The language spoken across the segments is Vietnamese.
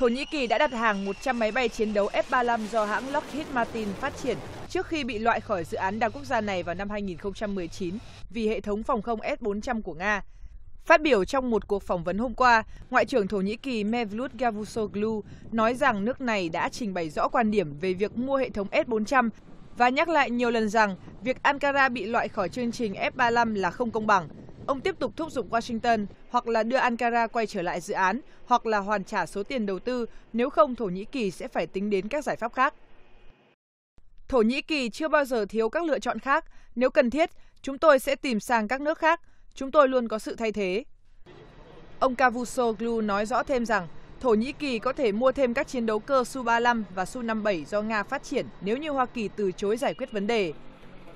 Thổ Nhĩ Kỳ đã đặt hàng 100 máy bay chiến đấu F-35 do hãng Lockheed Martin phát triển trước khi bị loại khỏi dự án đa quốc gia này vào năm 2019 vì hệ thống phòng không S-400 của Nga. Phát biểu trong một cuộc phỏng vấn hôm qua, Ngoại trưởng Thổ Nhĩ Kỳ Mevlut Cavusoglu nói rằng nước này đã trình bày rõ quan điểm về việc mua hệ thống S-400 và nhắc lại nhiều lần rằng việc Ankara bị loại khỏi chương trình F-35 là không công bằng – Ông tiếp tục thúc giục Washington hoặc là đưa Ankara quay trở lại dự án hoặc là hoàn trả số tiền đầu tư, nếu không Thổ Nhĩ Kỳ sẽ phải tính đến các giải pháp khác. Thổ Nhĩ Kỳ chưa bao giờ thiếu các lựa chọn khác, nếu cần thiết, chúng tôi sẽ tìm sang các nước khác, chúng tôi luôn có sự thay thế. Ông Cavusoglu nói rõ thêm rằng Thổ Nhĩ Kỳ có thể mua thêm các chiến đấu cơ Su-35 và Su-57 do Nga phát triển nếu như Hoa Kỳ từ chối giải quyết vấn đề.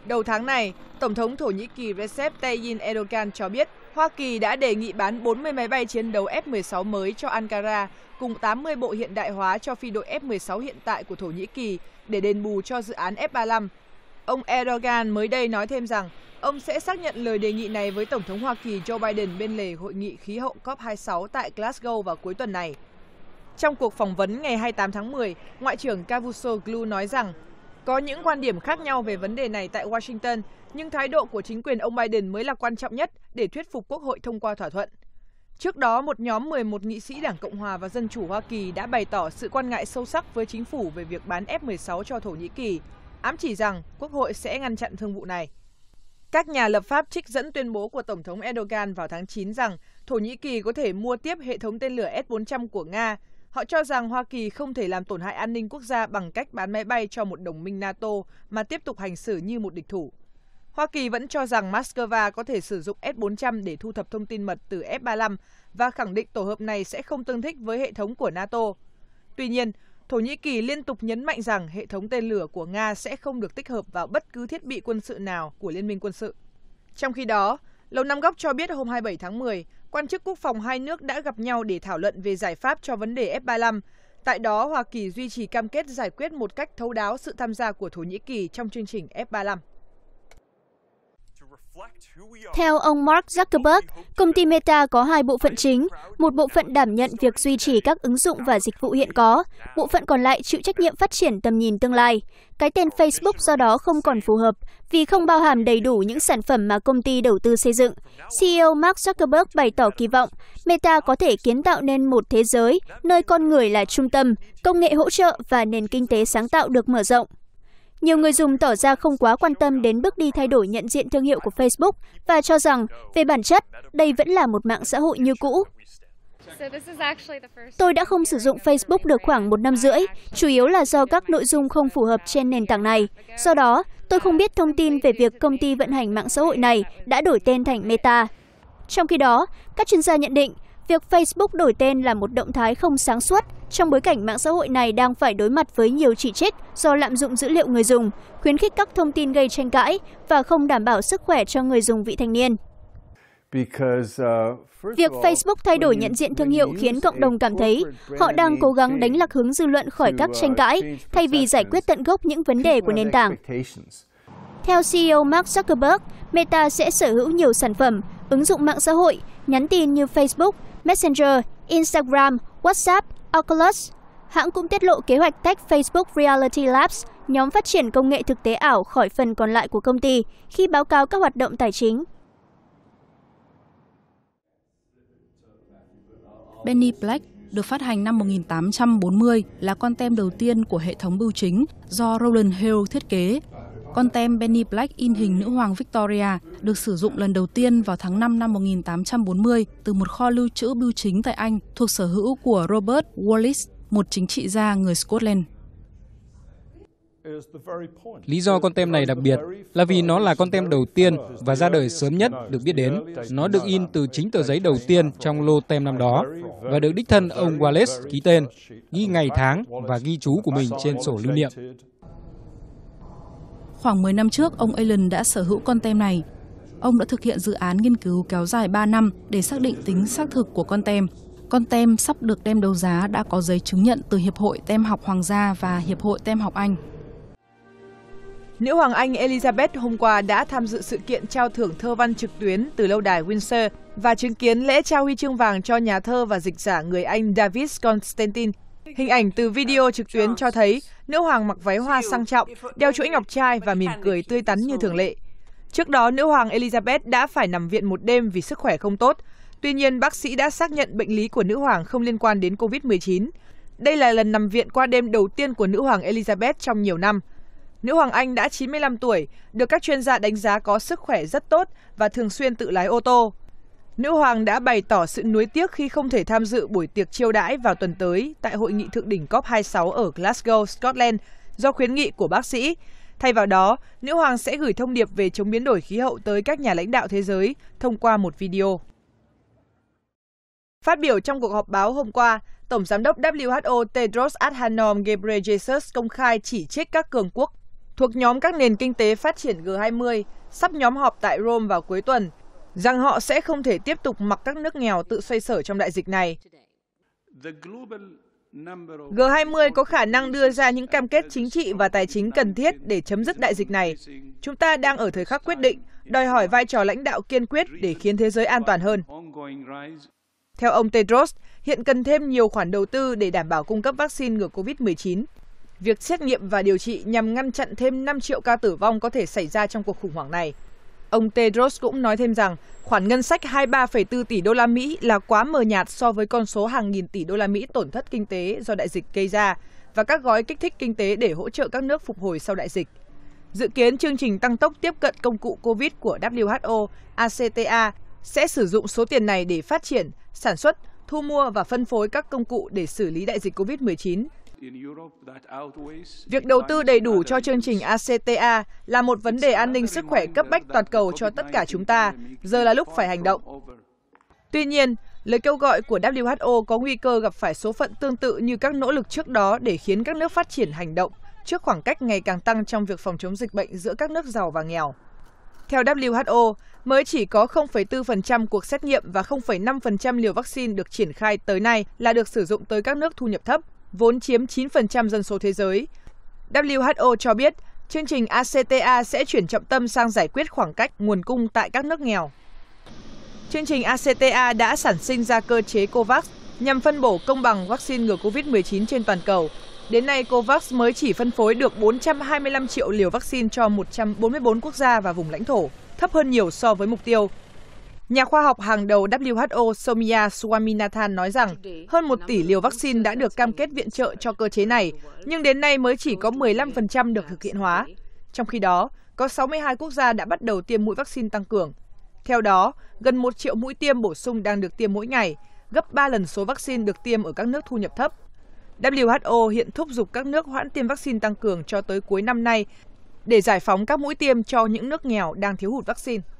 Đầu tháng này, Tổng thống Thổ Nhĩ Kỳ Recep Tayyip Erdogan cho biết Hoa Kỳ đã đề nghị bán 40 máy bay chiến đấu F-16 mới cho Ankara cùng 80 bộ hiện đại hóa cho phi đội F-16 hiện tại của Thổ Nhĩ Kỳ để đền bù cho dự án F-35. Ông Erdogan mới đây nói thêm rằng ông sẽ xác nhận lời đề nghị này với Tổng thống Hoa Kỳ Joe Biden bên lề hội nghị khí hậu COP26 tại Glasgow vào cuối tuần này. Trong cuộc phỏng vấn ngày 28 tháng 10, Ngoại trưởng Cavusoglu nói rằng có những quan điểm khác nhau về vấn đề này tại Washington, nhưng thái độ của chính quyền ông Biden mới là quan trọng nhất để thuyết phục Quốc hội thông qua thỏa thuận. Trước đó, một nhóm 11 nghị sĩ Đảng Cộng hòa và Dân chủ Hoa Kỳ đã bày tỏ sự quan ngại sâu sắc với chính phủ về việc bán F-16 cho Thổ Nhĩ Kỳ, ám chỉ rằng Quốc hội sẽ ngăn chặn thương vụ này. Các nhà lập pháp trích dẫn tuyên bố của Tổng thống Erdogan vào tháng 9 rằng Thổ Nhĩ Kỳ có thể mua tiếp hệ thống tên lửa S-400 của Nga Họ cho rằng Hoa Kỳ không thể làm tổn hại an ninh quốc gia bằng cách bán máy bay cho một đồng minh NATO mà tiếp tục hành xử như một địch thủ. Hoa Kỳ vẫn cho rằng Moscow có thể sử dụng S-400 để thu thập thông tin mật từ F-35 và khẳng định tổ hợp này sẽ không tương thích với hệ thống của NATO. Tuy nhiên, Thổ Nhĩ Kỳ liên tục nhấn mạnh rằng hệ thống tên lửa của Nga sẽ không được tích hợp vào bất cứ thiết bị quân sự nào của Liên minh quân sự. Trong khi đó, Lầu Năm Góc cho biết hôm 27 tháng 10, quan chức quốc phòng hai nước đã gặp nhau để thảo luận về giải pháp cho vấn đề F-35. Tại đó, Hoa Kỳ duy trì cam kết giải quyết một cách thấu đáo sự tham gia của Thổ Nhĩ Kỳ trong chương trình F-35. Theo ông Mark Zuckerberg, công ty Meta có hai bộ phận chính, một bộ phận đảm nhận việc duy trì các ứng dụng và dịch vụ hiện có, bộ phận còn lại chịu trách nhiệm phát triển tầm nhìn tương lai. Cái tên Facebook do đó không còn phù hợp vì không bao hàm đầy đủ những sản phẩm mà công ty đầu tư xây dựng. CEO Mark Zuckerberg bày tỏ kỳ vọng Meta có thể kiến tạo nên một thế giới nơi con người là trung tâm, công nghệ hỗ trợ và nền kinh tế sáng tạo được mở rộng. Nhiều người dùng tỏ ra không quá quan tâm đến bước đi thay đổi nhận diện thương hiệu của Facebook và cho rằng, về bản chất, đây vẫn là một mạng xã hội như cũ. Tôi đã không sử dụng Facebook được khoảng một năm rưỡi, chủ yếu là do các nội dung không phù hợp trên nền tảng này. Do đó, tôi không biết thông tin về việc công ty vận hành mạng xã hội này đã đổi tên thành Meta. Trong khi đó, các chuyên gia nhận định việc Facebook đổi tên là một động thái không sáng suốt trong bối cảnh mạng xã hội này đang phải đối mặt với nhiều chỉ trích do lạm dụng dữ liệu người dùng, khuyến khích các thông tin gây tranh cãi và không đảm bảo sức khỏe cho người dùng vị thành niên. Uh, Việc Facebook thay đổi nhận diện thương hiệu khiến cộng đồng cảm thấy họ đang cố gắng đánh lạc hướng dư luận khỏi các uh, tranh cãi thay vì giải quyết tận gốc những vấn đề của nền tảng. Theo CEO Mark Zuckerberg, Meta sẽ sở hữu nhiều sản phẩm, ứng dụng mạng xã hội, nhắn tin như Facebook, Messenger, Instagram, WhatsApp Oculus, hãng cũng tiết lộ kế hoạch tách Facebook Reality Labs, nhóm phát triển công nghệ thực tế ảo khỏi phần còn lại của công ty khi báo cáo các hoạt động tài chính. Benny Black được phát hành năm 1840 là con tem đầu tiên của hệ thống bưu chính do Roland Hill thiết kế con tem Benny Black in hình nữ hoàng Victoria được sử dụng lần đầu tiên vào tháng 5 năm 1840 từ một kho lưu trữ bưu chính tại Anh thuộc sở hữu của Robert Wallace, một chính trị gia người Scotland. Lý do con tem này đặc biệt là vì nó là con tem đầu tiên và ra đời sớm nhất được biết đến. Nó được in từ chính tờ giấy đầu tiên trong lô tem năm đó và được đích thân ông Wallace ký tên, ghi ngày tháng và ghi chú của mình trên sổ lưu niệm. Khoảng 10 năm trước, ông Allen đã sở hữu con tem này. Ông đã thực hiện dự án nghiên cứu kéo dài 3 năm để xác định tính xác thực của con tem. Con tem sắp được đem đấu giá đã có giấy chứng nhận từ Hiệp hội Tem học Hoàng gia và Hiệp hội Tem học Anh. Nữ hoàng Anh Elizabeth hôm qua đã tham dự sự kiện trao thưởng thơ văn trực tuyến từ lâu đài Windsor và chứng kiến lễ trao huy chương vàng cho nhà thơ và dịch giả người Anh David Constantine Hình ảnh từ video trực tuyến cho thấy nữ hoàng mặc váy hoa sang trọng, đeo chuỗi ngọc trai và mỉm cười tươi tắn như thường lệ. Trước đó, nữ hoàng Elizabeth đã phải nằm viện một đêm vì sức khỏe không tốt. Tuy nhiên, bác sĩ đã xác nhận bệnh lý của nữ hoàng không liên quan đến COVID-19. Đây là lần nằm viện qua đêm đầu tiên của nữ hoàng Elizabeth trong nhiều năm. Nữ hoàng Anh đã 95 tuổi, được các chuyên gia đánh giá có sức khỏe rất tốt và thường xuyên tự lái ô tô. Nữ hoàng đã bày tỏ sự nuối tiếc khi không thể tham dự buổi tiệc chiêu đãi vào tuần tới tại hội nghị thượng đỉnh COP26 ở Glasgow, Scotland do khuyến nghị của bác sĩ. Thay vào đó, nữ hoàng sẽ gửi thông điệp về chống biến đổi khí hậu tới các nhà lãnh đạo thế giới thông qua một video. Phát biểu trong cuộc họp báo hôm qua, Tổng giám đốc WHO Tedros Adhanom Ghebreyesus công khai chỉ trích các cường quốc thuộc nhóm các nền kinh tế phát triển G20 sắp nhóm họp tại Rome vào cuối tuần rằng họ sẽ không thể tiếp tục mặc các nước nghèo tự xoay sở trong đại dịch này. G20 có khả năng đưa ra những cam kết chính trị và tài chính cần thiết để chấm dứt đại dịch này. Chúng ta đang ở thời khắc quyết định, đòi hỏi vai trò lãnh đạo kiên quyết để khiến thế giới an toàn hơn. Theo ông Tedros, hiện cần thêm nhiều khoản đầu tư để đảm bảo cung cấp vaccine ngừa COVID-19. Việc xét nghiệm và điều trị nhằm ngăn chặn thêm 5 triệu ca tử vong có thể xảy ra trong cuộc khủng hoảng này. Ông Tedros cũng nói thêm rằng khoản ngân sách 23,4 tỷ đô la Mỹ là quá mờ nhạt so với con số hàng nghìn tỷ đô la Mỹ tổn thất kinh tế do đại dịch gây ra và các gói kích thích kinh tế để hỗ trợ các nước phục hồi sau đại dịch. Dự kiến chương trình tăng tốc tiếp cận công cụ COVID của WHO, ACTA sẽ sử dụng số tiền này để phát triển, sản xuất, thu mua và phân phối các công cụ để xử lý đại dịch COVID-19 Việc đầu tư đầy đủ cho chương trình ACTA là một vấn đề an ninh sức khỏe cấp bách toàn cầu cho tất cả chúng ta. Giờ là lúc phải hành động. Tuy nhiên, lời kêu gọi của WHO có nguy cơ gặp phải số phận tương tự như các nỗ lực trước đó để khiến các nước phát triển hành động trước khoảng cách ngày càng tăng trong việc phòng chống dịch bệnh giữa các nước giàu và nghèo. Theo WHO, mới chỉ có 0,4% cuộc xét nghiệm và 0,5% liều vaccine được triển khai tới nay là được sử dụng tới các nước thu nhập thấp vốn chiếm 9% dân số thế giới. WHO cho biết, chương trình ACTA sẽ chuyển trọng tâm sang giải quyết khoảng cách nguồn cung tại các nước nghèo. Chương trình ACTA đã sản sinh ra cơ chế COVAX nhằm phân bổ công bằng vaccine ngừa COVID-19 trên toàn cầu. Đến nay, COVAX mới chỉ phân phối được 425 triệu liều vaccine cho 144 quốc gia và vùng lãnh thổ, thấp hơn nhiều so với mục tiêu Nhà khoa học hàng đầu WHO Somya Swaminathan nói rằng hơn 1 tỷ liều vaccine đã được cam kết viện trợ cho cơ chế này, nhưng đến nay mới chỉ có 15% được thực hiện hóa. Trong khi đó, có 62 quốc gia đã bắt đầu tiêm mũi vaccine tăng cường. Theo đó, gần 1 triệu mũi tiêm bổ sung đang được tiêm mỗi ngày, gấp 3 lần số vaccine được tiêm ở các nước thu nhập thấp. WHO hiện thúc giục các nước hoãn tiêm vaccine tăng cường cho tới cuối năm nay để giải phóng các mũi tiêm cho những nước nghèo đang thiếu hụt vaccine.